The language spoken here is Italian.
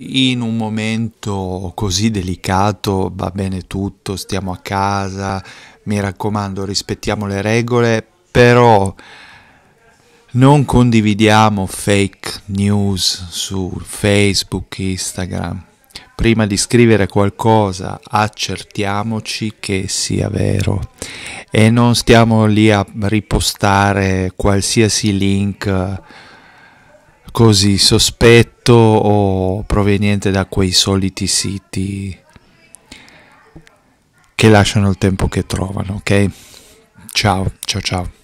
In un momento così delicato va bene tutto, stiamo a casa, mi raccomando rispettiamo le regole, però non condividiamo fake news su Facebook, Instagram. Prima di scrivere qualcosa accertiamoci che sia vero e non stiamo lì a ripostare qualsiasi link così sospetto o proveniente da quei soliti siti che lasciano il tempo che trovano, ok? Ciao, ciao, ciao.